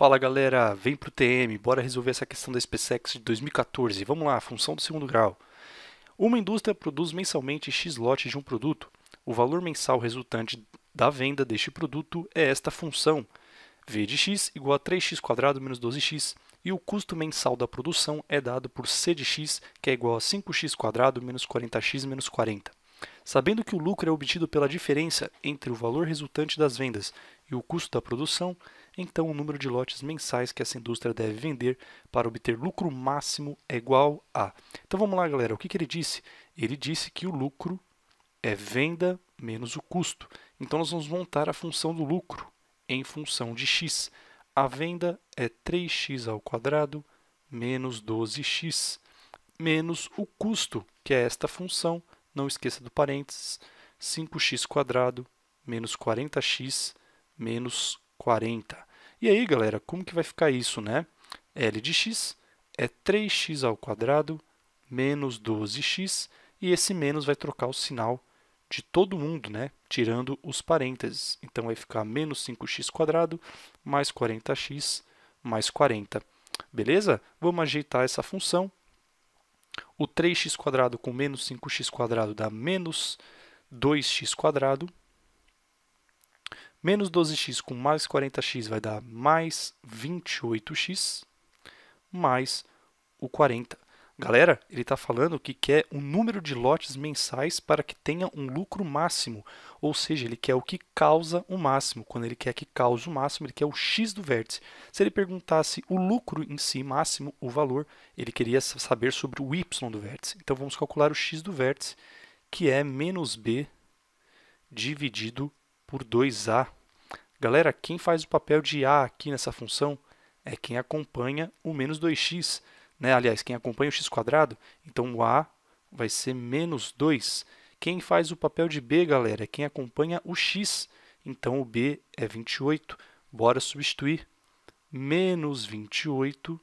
Fala galera, vem pro TM, bora resolver essa questão da SpaceX de 2014. Vamos lá, função do segundo grau. Uma indústria produz mensalmente X lotes de um produto. O valor mensal resultante da venda deste produto é esta função. V de x igual a 3x² menos 12x, e o custo mensal da produção é dado por C de x, que é igual a 5x² menos 40x menos 40. Sabendo que o lucro é obtido pela diferença entre o valor resultante das vendas e o custo da produção, então o número de lotes mensais que essa indústria deve vender para obter lucro máximo é igual a. Então vamos lá, galera, o que, que ele disse? Ele disse que o lucro é venda menos o custo. Então nós vamos montar a função do lucro em função de x. A venda é 3x ao quadrado menos 12x menos o custo, que é esta função, não esqueça do parênteses, 5x quadrado menos 40x menos 40. E aí, galera, como que vai ficar isso, né? L de x é 3x ao quadrado menos 12x, e esse menos vai trocar o sinal de todo mundo, né? tirando os parênteses. Então, vai ficar menos 5 quadrado mais 40x mais 40. Beleza? Vamos ajeitar essa função. O 3x² com menos 5x² dá menos 2x². Menos 12x com mais 40x vai dar mais 28x, mais o 40. Galera, ele está falando que quer o um número de lotes mensais para que tenha um lucro máximo. Ou seja, ele quer o que causa o máximo. Quando ele quer que cause o máximo, ele quer o x do vértice. Se ele perguntasse o lucro em si máximo, o valor, ele queria saber sobre o y do vértice. Então vamos calcular o x do vértice, que é menos b dividido por 2A. Galera, quem faz o papel de A aqui nessa função é quem acompanha o menos 2x. Né? Aliás, quem acompanha o x², então o A vai ser menos 2. Quem faz o papel de B, galera, é quem acompanha o x. Então o B é 28. Bora substituir. Menos 28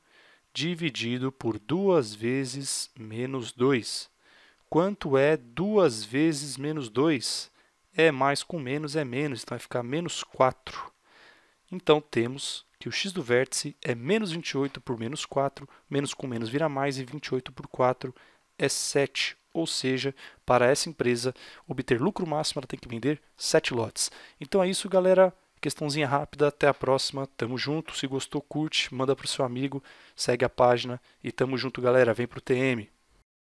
dividido por 2 vezes menos 2. Quanto é 2 vezes menos 2? é mais com menos é menos, então vai ficar menos 4. Então temos que o x do vértice é menos 28 por menos 4, menos com menos vira mais, e 28 por 4 é 7. Ou seja, para essa empresa obter lucro máximo, ela tem que vender 7 lotes. Então é isso, galera. Questãozinha rápida, até a próxima. Tamo junto. Se gostou, curte, manda pro seu amigo, segue a página e tamo junto, galera. Vem pro TM.